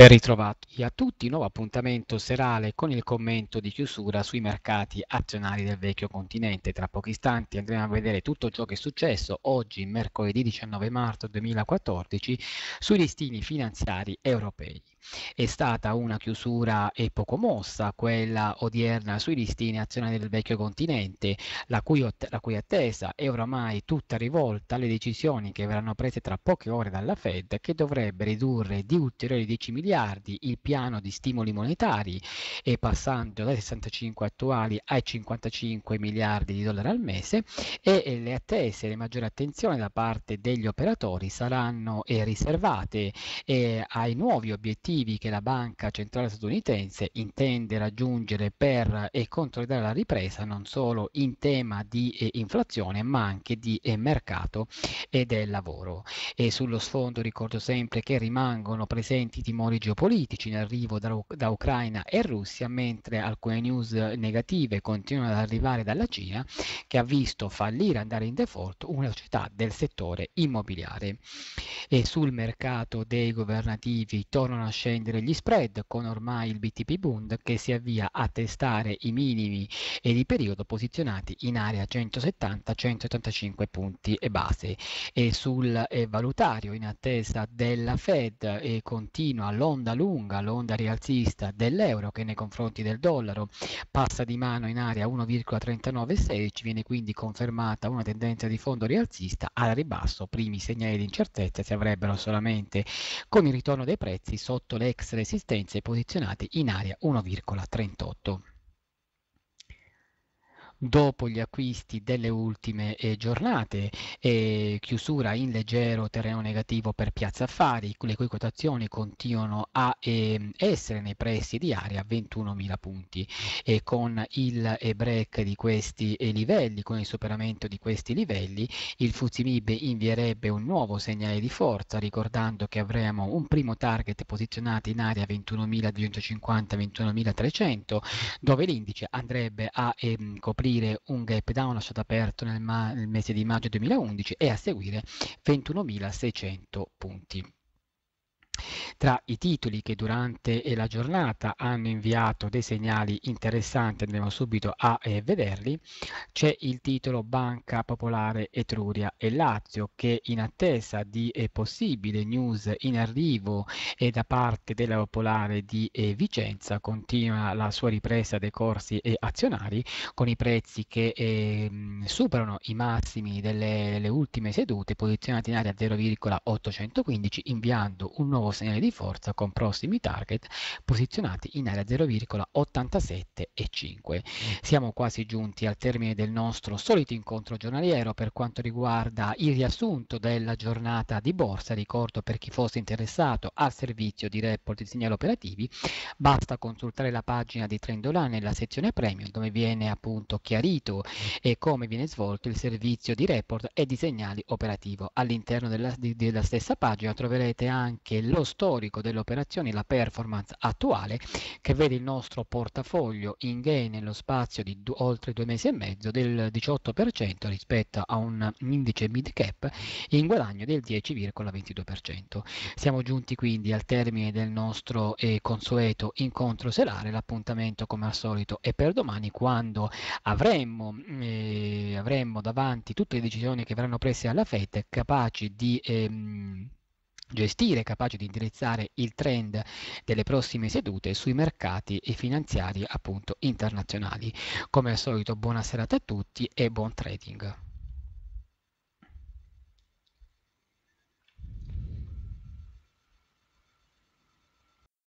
Ben ritrovati a tutti, nuovo appuntamento serale con il commento di chiusura sui mercati azionari del vecchio continente. Tra pochi istanti andremo a vedere tutto ciò che è successo oggi, mercoledì 19 marzo 2014, sui listini finanziari europei. È stata una chiusura e poco mossa quella odierna sui listini azionari del vecchio continente, la cui, la cui, attesa è oramai tutta rivolta alle decisioni che verranno prese tra poche ore dalla Fed che dovrebbe ridurre di ulteriori 10 miliardi miliardi il piano di stimoli monetari e passando dai 65 attuali ai 55 miliardi di dollari al mese e le attese, le maggiori attenzioni da parte degli operatori saranno eh, riservate eh, ai nuovi obiettivi che la banca centrale statunitense intende raggiungere per eh, controllare la ripresa non solo in tema di eh, inflazione ma anche di mercato e del lavoro. E sullo sfondo ricordo sempre che rimangono presenti timori geopolitici in arrivo da, da, Ucraina e Russia, mentre alcune news negative continuano ad arrivare dalla Cina, che ha visto fallire andare in default una società del settore immobiliare. E sul mercato dei governativi tornano a scendere gli spread con ormai il BTP Bund che si avvia a testare i minimi e di periodo posizionati in area 170-185 punti e base. E sul eh, valutario in attesa della Fed e eh, continua l'onda lunga, l'onda rialzista dell'euro che nei confronti del dollaro passa di mano in area 1,3916, viene quindi confermata una tendenza di fondo rialzista al ribasso, primi segnali di incertezza si avrebbero solamente con il ritorno dei prezzi sotto le ex resistenze posizionate in area 1,38 dopo gli acquisti delle ultime eh, giornate, eh, chiusura in leggero terreno negativo per Piazza Affari, le cui quotazioni continuano a eh, essere nei pressi di area 21.000 punti e con il eh, break di questi eh, livelli, con il superamento di questi livelli, il Fuzimib invierebbe un nuovo segnale di forza, ricordando che avremo un primo target posizionato in area 21.250-21.300, dove l'indice andrebbe a ehm, coprire aprire un gap down lasciato aperto nel, ma- nel mese di maggio 2011 e a seguire 21.600 punti tra i titoli che durante la giornata hanno inviato dei segnali interessanti, andiamo subito a eh, vederli, c'è il titolo Banca Popolare Etruria e Lazio che in attesa di eh, possibile news in arrivo eh, da parte della Popolare di eh, Vicenza continua la sua ripresa dei corsi eh, azionari con i prezzi che ehm, superano i massimi delle, delle ultime sedute posizionati in area 0,815 inviando un nuovo segnale di di forza con prossimi target posizionati in area 0,87 e 5. Siamo quasi giunti al termine del nostro solito incontro giornaliero per quanto riguarda il riassunto della giornata di borsa. Ricordo per chi fosse interessato al servizio di report di segnali operativi, basta consultare la pagina di Trendola nella sezione premium dove viene appunto chiarito e come viene svolto il servizio di report e di segnali operativo. All'interno della, della stessa pagina troverete anche lo storico storico delle operazioni, la performance attuale, che vede il nostro portafoglio in gain nello spazio di do, oltre due mesi e mezzo del 18% rispetto a un indice mid cap in guadagno del 10,22%. Siamo giunti quindi al termine del nostro eh, consueto incontro serale, l'appuntamento come al solito è per domani quando avremo, mm, eh, avremo davanti tutte le decisioni che verranno prese alla FED capaci di... Ehm, gestire, capace di indirizzare il trend delle prossime sedute sui mercati e finanziari appunto internazionali. Come al solito buona serata a tutti e buon trading.